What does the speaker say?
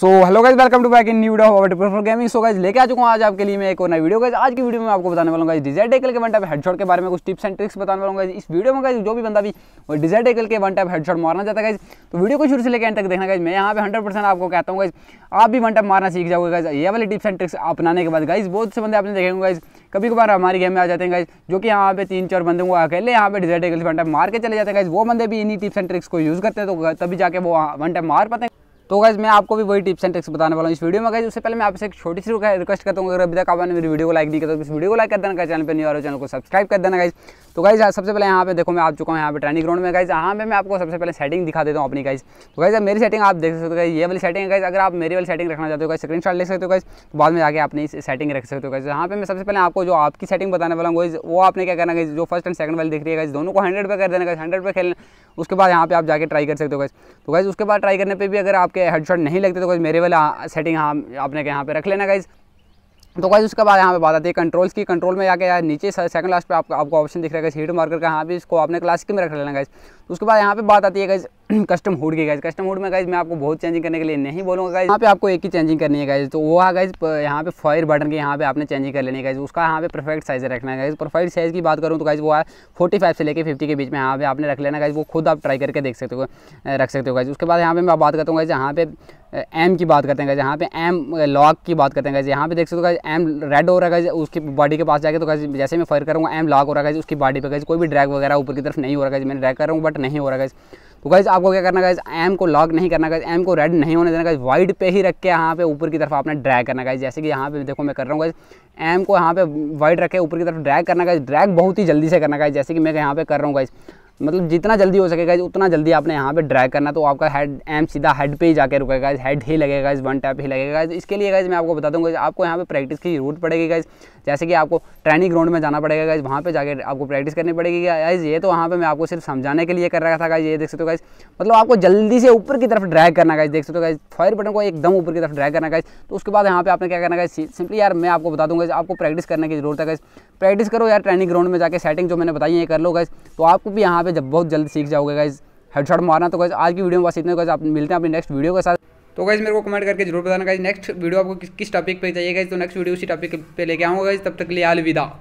so hello guys welcome to back in new video gaming so guys लेके आ चुका हूँ आज आपके लिए मैं एक और नई वीडियो गाइज आज की वीडियो में आपको बताने वाला हूँ डिजाइट एकल के वन टाइप हेडशॉट के बारे में कुछ टिप्स एंड ट्रिक्स बताने वाला हूँ इस वीडियो में गाइज जो भी बंदा भी वो डिजाइट एकल के वन टाइप हेडशॉट मारना चाहता है गाइज तो वीडियो को शुरू से लेकर एंड तक देखना गाइज मैं यहाँ पे हंड्रेड आपको कहता हूँ गाइज आप भी वन टाइप मारना सीख जाओगे गाइज ये वाले टिप्स एंड ट्रिक्स अपनाने के बाद गाइज बहुत से बंदे आपने देखेंगे गाइज कभी कभार हमारी गेम में आ जाते हैं गाइज जो कि यहाँ पे तीन चार बंदे वो अकेले यहाँ पे डिजाइट एकल वन टाइप मार के चले जाते हैं गाइज वो बंदे भी इन्हीं टिप्स एंड ट्रिक्स को यूज़ करते हैं तो तभी जाके वो वन टाइप मार पाते हैं तो गाइज मैं आपको भी वही टिप्स एंड ट्रिक्स बताने वाला हूँ इस वीडियो में गाइज उससे पहले मैं आपसे एक छोटी सी रिक्वेस्ट करता हूँ अगर अभी तक आपने मेरी वीडियो को लाइक नहीं किया तो इस वीडियो को लाइक कर देना चैनल पर नहीं और चैनल को सब्सक्राइब कर देना गाइज तो गाइज सबसे पहले यहाँ पे देखो मैं आप चुका हूँ यहाँ पे ट्रेनिंग ग्राउंड में गाइज यहाँ पे मैं आपको सबसे पहले सेटिंग दिखा देता हूँ अपनी गाइज तो गाइज मेरी सेटिंग आप देख सकते हो ये वाली सेटिंग है गाइज अगर आप मेरी वाली सेटिंग रखना चाहते हो गाइज स्क्रीन ले सकते हो गाइज तो बाद में आपने अपनी सेटिंग रख सकते हो गाइज यहाँ पे मैं सबसे पहले आपको जो आपकी सेटिंग बताने वाला हूँ गाइज वो आपने क्या करना गाइज जो फर्स्ट एंड सेकंड वाली दिख रही है गाइज दोनों को हंड्रेड पर कर देना गाइज हंड्रेड पर खेलना उसके बाद यहाँ पे आप जाके ट्राई कर सकते हो गैस तो गैस उसके बाद ट्राई करने पे भी अगर आपके हेडशॉट नहीं लगते तो गैस मेरे वाला सेटिंग हाँ आपने के यहाँ पे रख लेना गैस तो गाइज उसके बाद यहाँ पे बात आती है कंट्रोल्स की कंट्रोल में जाकर नीचे सेकंड लास्ट पे आपको ऑप्शन दिख रहा है हीट मार्कर का यहाँ भी इसको आपने क्लासिक में रख लेना गाइज तो उसके बाद यहाँ पे बात आती है गाइज कस्टम हुड की गाइज कस्टम हुड में गाइज मैं आपको बहुत चेंजिंग करने के लिए नहीं बोलूँगा गाइज यहाँ पे आपको एक ही चेंजिंग करनी है गाइज तो वो आ गाइज यहाँ पे फायर बटन के यहाँ पे आपने चेंजिंग कर लेनी है गाइज उसका यहाँ पे परफेक्ट साइज रखना है गाइज परफेक्ट साइज की बात करूँ तो गाइज वो है फोर्टी फाइव से लेकर फिफ्टी के बीच में यहाँ पे आपने रख लेना गाइज वो खुद आप ट्राई करके देख सकते हो रख सकते हो गाइज उसके बाद यहाँ पे मैं बात करता हूँ गाइज यहाँ पे एम की बात करते हैं गाइज यहाँ पे एम लॉक की बात करते हैं गाइज यहाँ पे देख सकते हो गाइज एम रेड हो रहा है गाइज उसकी बॉडी के पास जाके तो गाइज जैसे मैं फायर करूँगा एम लॉक हो रहा है उसकी बॉडी पे गाइज कोई भी ड्रैग वगैरह ऊपर की तरफ नहीं हो रहा है मैंने ड्रैग कर रहा हूँ बट नहीं हो रहा है तो गाइज आपको क्या करना गाइज एम को लॉक नहीं करना गाइज एम को रेड नहीं होने देना गाइज वाइट पे ही रख के यहाँ पे ऊपर की तरफ आपने ड्रैग करना गाइज जैसे कि यहाँ पे देखो मैं कर रहा हूँ गाइज एम को यहाँ पे रख रखे ऊपर की तरफ ड्रैग करना गाइज ड्रैग बहुत ही जल्दी से करना गाइज जैसे कि मैं यहाँ पे कर रहा हूँ गाइज मतलब जितना जल्दी हो सकेगा उतना जल्दी आपने यहाँ पे ड्रैग करना तो आपका हेड एम सीधा हेड पे ही जाकर रुकेगा इस हेड ही लगेगा इस वन टैप ही लगेगा इसके लिए गाइज मैं आपको बता दूँगा आपको यहाँ पे प्रैक्टिस की जरूरत पड़ेगी गाइज जैसे कि आपको ट्रेनिंग ग्राउंड में जाना पड़ेगा गाइज वहाँ पर जाकर आपको प्रैक्टिस करनी पड़ेगी गाइज ये तो वहाँ पे मैं आपको सिर्फ समझाने के लिए कर रहा था गाइज ये देख सकते हो गाइज मतलब आपको जल्दी से ऊपर की तरफ ड्रैग करना गाइज देख सकते हो गाइज फायर बटन को एकदम ऊपर की तरफ ड्रैग करना गाइज तो उसके बाद यहाँ पे आपने क्या करना गाइज सिंपली यार मैं आपको बता दूँगा आपको प्रैक्टिस करने की जरूरत है गाइज प्रैक्टिस करो यार ट्रेनिंग ग्राउंड में जाकर सेटिंग जो मैंने बताई है कर लो गाइज तो आपको भी यहाँ पे जब बहुत जल्द सीख जाओगे गाइज हेडशॉट मारना तो गाइज आज की वीडियो में बस इतने गाइज आप मिलते हैं अपनी नेक्स्ट वीडियो के साथ तो गाइज मेरे को कमेंट करके जरूर बताना गाइज नेक्स्ट वीडियो आपको किस टॉपिक पे चाहिए गाइज तो नेक्स्ट वीडियो उसी टॉपिक पे लेके आऊंगा गाइज तब तक लिए अलविदा